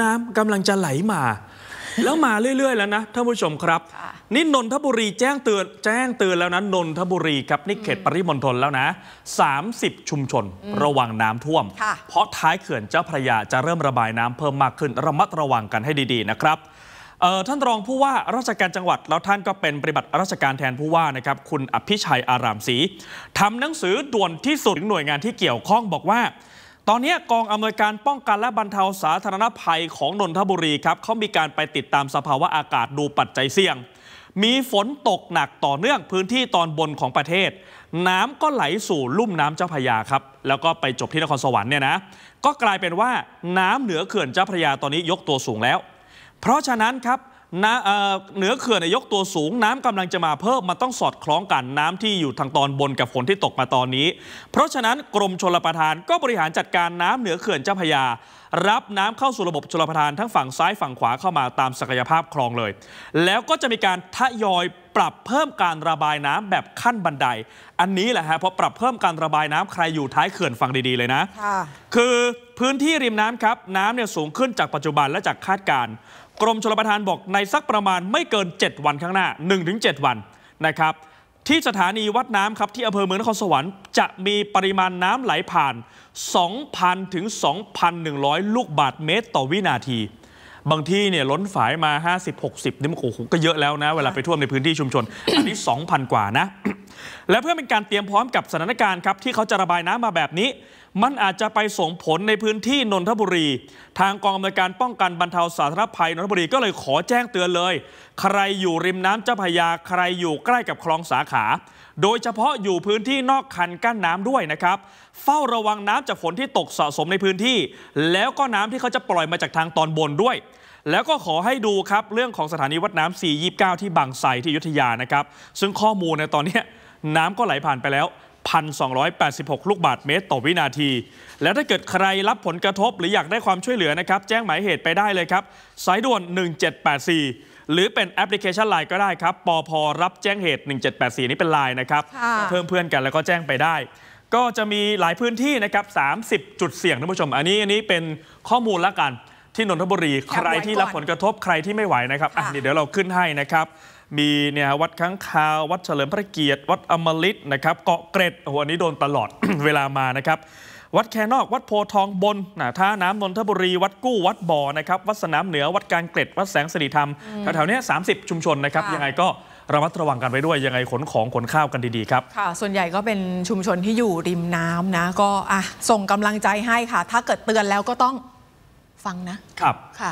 น้ำกำลังจะไหลมา แล้วมาเรื่อยๆ แล้วนะท่านผู้ชมครับนี่นนทบุรีแจ้งเตือนแจ้งเตือนแล้วนะนนทบุรีครับนี่เขตปริมณฑลแล้วนะ 30 ชุมชนระวังน้ำท่วม เพราะท้ายเขื่อนเจ้าพระยาจะเริ่มระบายน้ำเพิ่มมากขึ้นระมัดระวังกันให้ดีๆนะครับท่านรองผู้ว่าราชการจังหวัด แล้วท่านก็เป็นปฏิบัติราชการแทนผู้ว่านะครับคุณ อภิชัยอารามศรีทำหนังสือ ด่วนที่สุดหน่วยงานที่เกี่ยวข้องบอกว่าตอนนี้กองอำนวยการป้องกันและบรรเทาสาธารณภัยของนนทบุรีครับเขามีการไปติดตามสภาวะอากาศดูปัจจัยเสี่ยง มีฝนตกหนักต่อเนื่องพื้นที่ตอนบนของประเทศ น้ำก็ไหลสู่ลุ่มน้ำเจ้าพระยาครับ แล้วก็ไปจบที่นครสวรรค์เนี่ยนะ ก็กลายเป็นว่าน้ำเหนือเขื่อนเจ้าพระยาตอนนี้ยกตัวสูงแล้ว เพราะฉะนั้นครับนะเหนือเขื่อนยกตัวสูง น้ำกำลังจะมาเพิ่ม มันต้องสอดคล้องกันน้ำที่อยู่ทางตอนบนกับฝนที่ตกมาตอนนี้ เพราะฉะนั้นกรมชลประทานก็บริหารจัดการน้ำเหนือเขื่อนเจ้าพยา รับน้ำเข้าสู่ระบบชลประทานทั้งฝั่งซ้ายฝั่งขวาเข้ามาตามศักยภาพคลองเลย แล้วก็จะมีการทยอยปรับเพิ่มการระบายน้ำแบบขั้นบันได อันนี้แหละฮะพอปรับเพิ่มการระบายน้ำใครอยู่ท้ายเขื่อนฟังดีๆเลยนะคือพื้นที่ริมน้ำครับ น้ำเนี่ยสูงขึ้นจากปัจจุบันและจากคาดการณ์กรมชลประทานบอกในสักประมาณไม่เกิน 7 วันข้างหน้า 1-7 วัน นะครับ ที่สถานีวัดน้ำครับ ที่อำเภอเมืองนครสวรรค์ จะมีปริมาณน้ำไหลผ่าน 2,000ถึง2,100 ลูกบาทเมตรต่อวินาทีบางที่เนี่ยล้นฝายมา 50-60 นี่มันโอ้โหก็เยอะแล้วนะ เวลาไปท่วมในพื้นที่ชุมชน อันนี้ 2,000 กว่านะ และเพื่อเป็นการเตรียมพร้อมกับสถานการณ์ครับ ที่เขาจะระบายน้ำมาแบบนี้มันอาจจะไปส่งผลในพื้นที่นนทบุรี ทางกองอำนวยการป้องกันบรรเทาสาธารณภัยนนทบุรีก็เลยขอแจ้งเตือนเลย ใครอยู่ริมน้ำเจ้าพยา ใครอยู่ใกล้กับคลองสาขา โดยเฉพาะอยู่พื้นที่นอกคันกั้นน้ำด้วยนะครับ เฝ้าระวังน้ำจากฝนที่ตกสะสมในพื้นที่ แล้วก็น้ำที่เขาจะปล่อยมาจากทางตอนบนด้วย แล้วก็ขอให้ดูครับเรื่องของสถานีวัดน้ำ 429 ที่บางไทรที่ยุทธยานะครับ ซึ่งข้อมูลในตอนนี้น้ำก็ไหลผ่านไปแล้ว1,286 ลูกบาทเมตรต่อวินาที และถ้าเกิดใครรับผลกระทบหรืออยากได้ความช่วยเหลือนะครับ แจ้งหมายเหตุไปได้เลยครับสายด่วน 1784 หรือเป็นแอปพลิเคชันไลน์ก็ได้ครับปอพอรับแจ้งเหตุ 1784 นี้เป็นไลน์นะครับ เพิ่มเพื่อนกันแล้วก็แจ้งไปได้ ก็จะมีหลายพื้นที่นะครับ 30 จุดเสี่ยงท่านผู้ชมอันนี้อันนี้เป็นข้อมูลละกัน ที่นนทบุรี ใครที่รับผลกระทบใครที่ไม่ไหวนะครับอี้เดี๋ยวเราขึ้นให้นะครับมีเนี่ยวัดค้างคาว วัดเฉลิมพระเกียรติ วัดอมฤตนะครับเกาะเกร็ดโอ้โหอันนี้โดนตลอดเวลามานะครับ วัดแคนอก วัดโพทองบนนะท่าน้ำนนทบุรีวัดกู้วัดบ่อนะครับ วัดสนามเหนือ วัดการเกร็ดวัดแสงสิริธรรมแถวๆนี้30 ชุมชนนะครับยังไงก็ระมัดระวังกันไว้ด้วย ยังไงขนของขนข้าวกันดีๆครับค่ะ ส่วนใหญ่ก็เป็นชุมชนที่อยู่ริมน้ำนะ ก็อ่ะส่งกำลังใจให้ค่ะ ถ้าเกิดเตือนแล้วก็ต้องฟังนะครับค่ะ